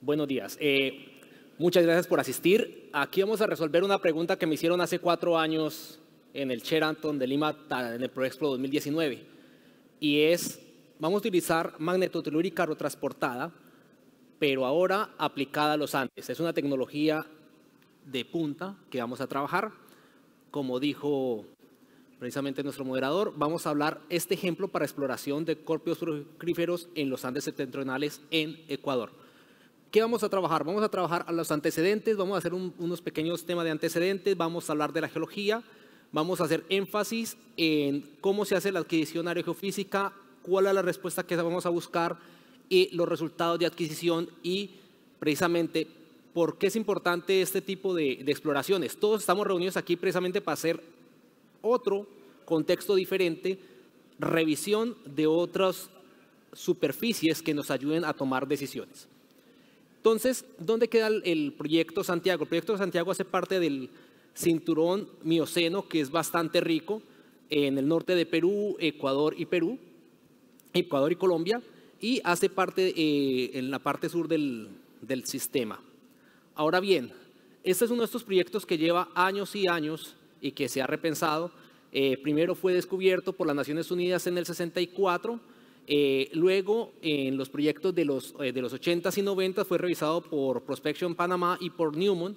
Buenos días. Eh, muchas gracias por asistir. Aquí vamos a resolver una pregunta que me hicieron hace cuatro años en el Cheranton de Lima, en el Proexpo 2019. Y es, vamos a utilizar magnetotelúrica rotransportada, pero ahora aplicada a los Andes. Es una tecnología de punta que vamos a trabajar. Como dijo precisamente nuestro moderador, vamos a hablar este ejemplo para exploración de corpios fructíferos en los Andes septentrionales en Ecuador. ¿Qué vamos a trabajar? Vamos a trabajar a los antecedentes, vamos a hacer unos pequeños temas de antecedentes, vamos a hablar de la geología, vamos a hacer énfasis en cómo se hace la adquisición aerogeofísica, cuál es la respuesta que vamos a buscar y los resultados de adquisición y precisamente por qué es importante este tipo de exploraciones. Todos estamos reunidos aquí precisamente para hacer otro contexto diferente, revisión de otras superficies que nos ayuden a tomar decisiones. Entonces, ¿dónde queda el proyecto Santiago? El proyecto Santiago hace parte del cinturón mioceno, que es bastante rico, en el norte de Perú, Ecuador y Perú, Ecuador y Colombia, y hace parte eh, en la parte sur del, sistema. Ahora bien, este es uno de estos proyectos que lleva años y años y que se ha repensado. Eh, primero fue descubierto por las Naciones Unidas en el 64 eh, luego, en los proyectos de los, 80s eh, y 90 s fue revisado por Prospection Panamá y por Newman.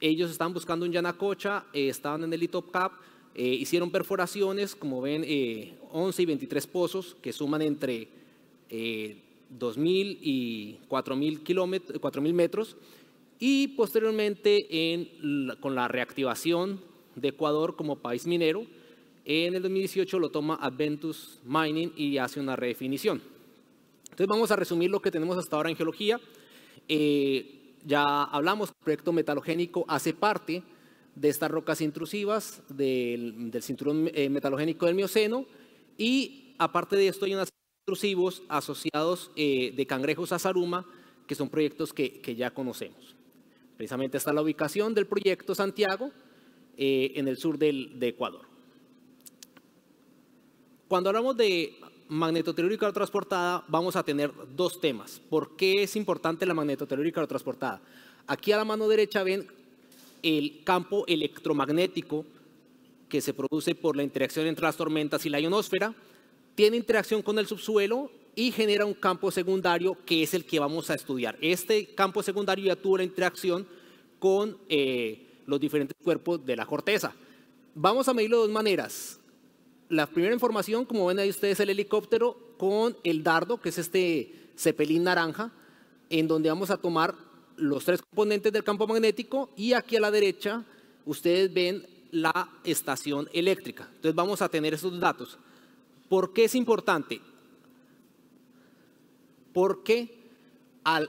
Ellos estaban buscando un Yanacocha, eh, estaban en el Litopcap, hicieron perforaciones, como ven, 11 y 23 pozos que suman entre 2.000 y 4.000 metros. Y posteriormente, con la reactivación de Ecuador como país minero, en el 2018 lo toma Adventus Mining y hace una redefinición. Entonces vamos a resumir lo que tenemos hasta ahora en geología. Eh, ya hablamos, el proyecto metalogénico hace parte de estas rocas intrusivas del, cinturón eh, metalogénico del Mioceno y aparte de esto hay unas intrusivos asociados eh, de cangrejos a que son proyectos que, ya conocemos. Precisamente está la ubicación del proyecto Santiago en el sur de Ecuador. Cuando hablamos de magnetotelúrica transportada, vamos a tener dos temas. ¿Por qué es importante la magnetotelúrica transportada? Aquí a la mano derecha ven el campo electromagnético que se produce por la interacción entre las tormentas y la ionosfera, tiene interacción con el subsuelo y genera un campo secundario que es el que vamos a estudiar. Este campo secundario ya tuvo la interacción con eh, los diferentes cuerpos de la corteza. Vamos a medirlo de dos maneras, la primera información, como ven ahí ustedes, el helicóptero con el dardo, que es este cepelín naranja, en donde vamos a tomar los tres componentes del campo magnético y aquí a la derecha ustedes ven la estación eléctrica. Entonces vamos a tener esos datos. ¿Por qué es importante? Porque al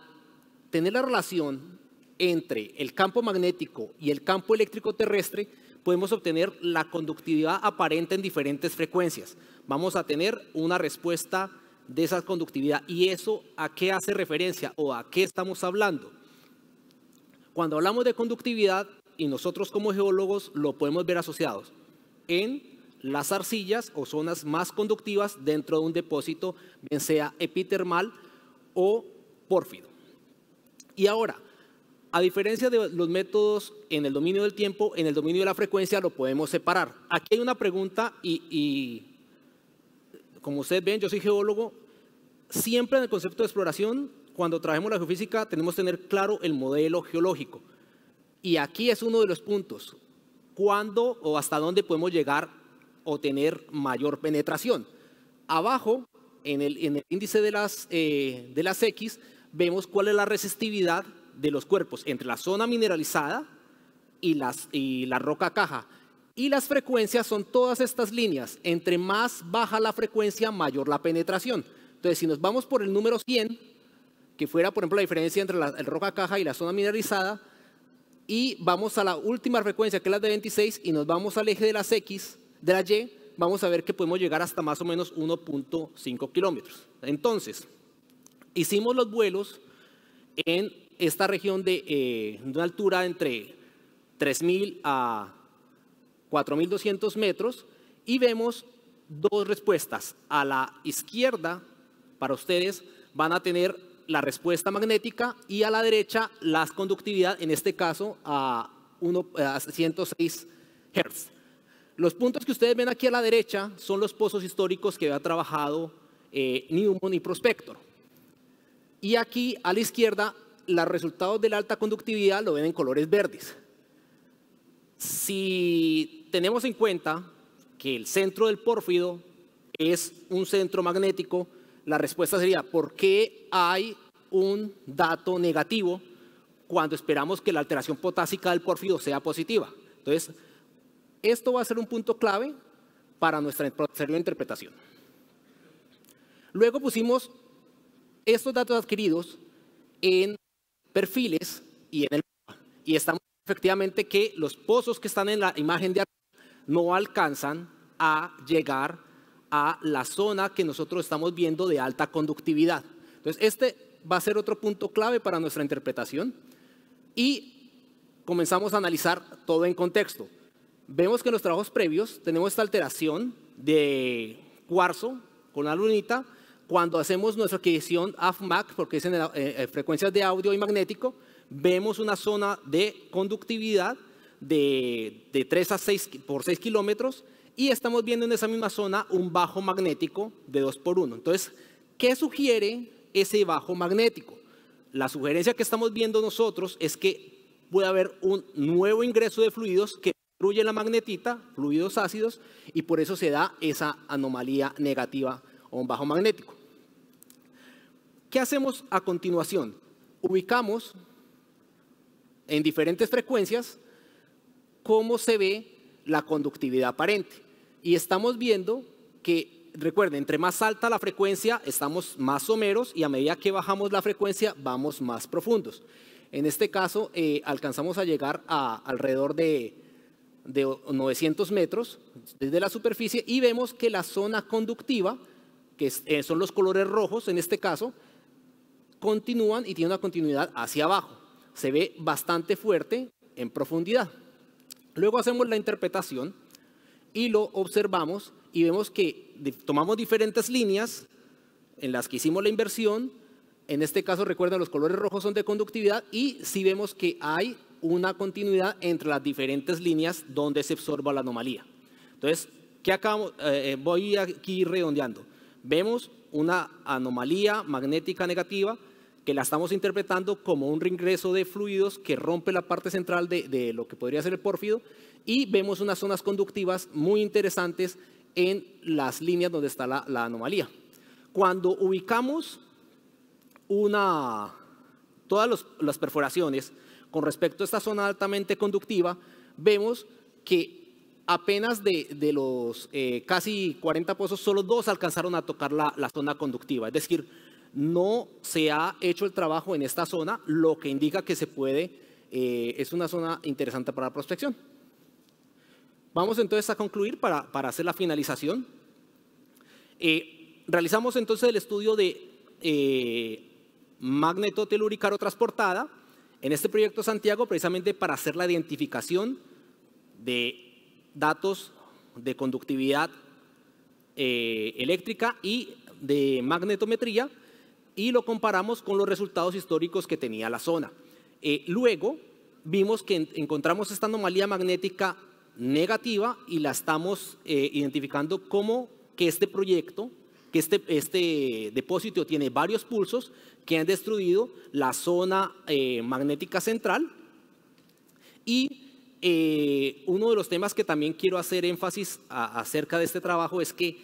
tener la relación entre el campo magnético y el campo eléctrico terrestre, podemos obtener la conductividad aparente en diferentes frecuencias. Vamos a tener una respuesta de esa conductividad. ¿Y eso a qué hace referencia o a qué estamos hablando? Cuando hablamos de conductividad, y nosotros como geólogos lo podemos ver asociados en las arcillas o zonas más conductivas dentro de un depósito, bien sea epitermal o pórfido. Y ahora, a diferencia de los métodos en el dominio del tiempo, en el dominio de la frecuencia lo podemos separar. Aquí hay una pregunta y, como ustedes ven, yo soy geólogo. Siempre en el concepto de exploración, cuando trabajemos la geofísica, tenemos que tener claro el modelo geológico. Y aquí es uno de los puntos. ¿Cuándo o hasta dónde podemos llegar o tener mayor penetración? Abajo, en el, en el índice de las, eh, de las X, vemos cuál es la resistividad de los cuerpos entre la zona mineralizada y, las, y la roca caja. Y las frecuencias son todas estas líneas. Entre más baja la frecuencia, mayor la penetración. Entonces, si nos vamos por el número 100, que fuera, por ejemplo, la diferencia entre la, roca caja y la zona mineralizada, y vamos a la última frecuencia, que es la de 26, y nos vamos al eje de las X, de la Y, vamos a ver que podemos llegar hasta más o menos 1.5 kilómetros. Entonces, hicimos los vuelos en esta región eh, de una altura entre 3.000 a 4.200 metros y vemos dos respuestas. A la izquierda, para ustedes, van a tener la respuesta magnética y a la derecha las conductividad, en este caso a, 106 Hz. Los puntos que ustedes ven aquí a la derecha son los pozos históricos que ha trabajado eh, Newman y Prospector. Y aquí a la izquierda los resultados de la alta conductividad lo ven en colores verdes. Si tenemos en cuenta que el centro del pórfido es un centro magnético, la respuesta sería, ¿por qué hay un dato negativo cuando esperamos que la alteración potásica del pórfido sea positiva? Entonces, esto va a ser un punto clave para nuestra interpretación. Luego pusimos estos datos adquiridos en perfiles y en el Y estamos efectivamente que los pozos que están en la imagen de arriba no alcanzan a llegar a la zona que nosotros estamos viendo de alta conductividad. Entonces, este va a ser otro punto clave para nuestra interpretación y comenzamos a analizar todo en contexto. Vemos que en los trabajos previos tenemos esta alteración de cuarzo con la lunita cuando hacemos nuestra adquisición AFMAC, porque es en eh, eh, frecuencias de audio y magnético, vemos una zona de conductividad de, de 3 a 6 por 6 kilómetros y estamos viendo en esa misma zona un bajo magnético de 2 por 1. Entonces, ¿qué sugiere ese bajo magnético? La sugerencia que estamos viendo nosotros es que puede haber un nuevo ingreso de fluidos que destruye la magnetita, fluidos ácidos, y por eso se da esa anomalía negativa o un bajo magnético. ¿Qué hacemos a continuación? Ubicamos en diferentes frecuencias cómo se ve la conductividad aparente. Y estamos viendo que, recuerden, entre más alta la frecuencia, estamos más someros y a medida que bajamos la frecuencia, vamos más profundos. En este caso, eh, alcanzamos a llegar a alrededor de 900 metros desde la superficie y vemos que la zona conductiva, que eh, son los colores rojos en este caso, continúan y tiene una continuidad hacia abajo. Se ve bastante fuerte en profundidad. Luego hacemos la interpretación y lo observamos y vemos que tomamos diferentes líneas en las que hicimos la inversión. En este caso, recuerden, los colores rojos son de conductividad y sí vemos que hay una continuidad entre las diferentes líneas donde se absorba la anomalía. Entonces, ¿qué eh, eh, voy aquí redondeando. Vemos una anomalía magnética negativa que la estamos interpretando como un reingreso de fluidos que rompe la parte central de, lo que podría ser el pórfido y vemos unas zonas conductivas muy interesantes en las líneas donde está la, anomalía. Cuando ubicamos una, todas las perforaciones con respecto a esta zona altamente conductiva, vemos que apenas de, los eh, casi 40 pozos, solo dos alcanzaron a tocar la, zona conductiva. Es decir, no se ha hecho el trabajo en esta zona, lo que indica que se puede, eh, es una zona interesante para la prospección. Vamos entonces a concluir para, para hacer la finalización. Eh, realizamos entonces el estudio de magnetoteluricarotransportada transportada en este proyecto Santiago precisamente para hacer la identificación de datos de conductividad eh, eléctrica y de magnetometría y lo comparamos con los resultados históricos que tenía la zona. Eh, luego vimos que encontramos esta anomalía magnética negativa y la estamos eh, identificando como que este proyecto, que este, este, depósito tiene varios pulsos que han destruido la zona magnética central y eh, uno de los temas que también quiero hacer énfasis acerca de este trabajo es que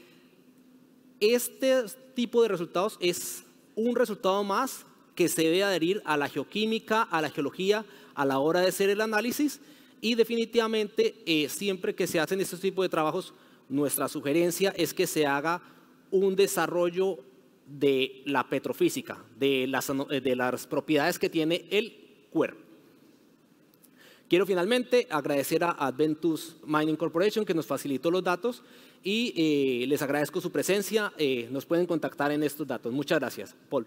este tipo de resultados es un resultado más que se debe adherir a la geoquímica, a la geología, a la hora de hacer el análisis y definitivamente eh, siempre que se hacen este tipo de trabajos, nuestra sugerencia es que se haga un desarrollo de la petrofísica, de las propiedades que tiene el cuerpo. Quiero finalmente agradecer a Adventus Mining Corporation que nos facilitó los datos y eh, les agradezco su presencia. Eh, nos pueden contactar en estos datos. Muchas gracias. Paul.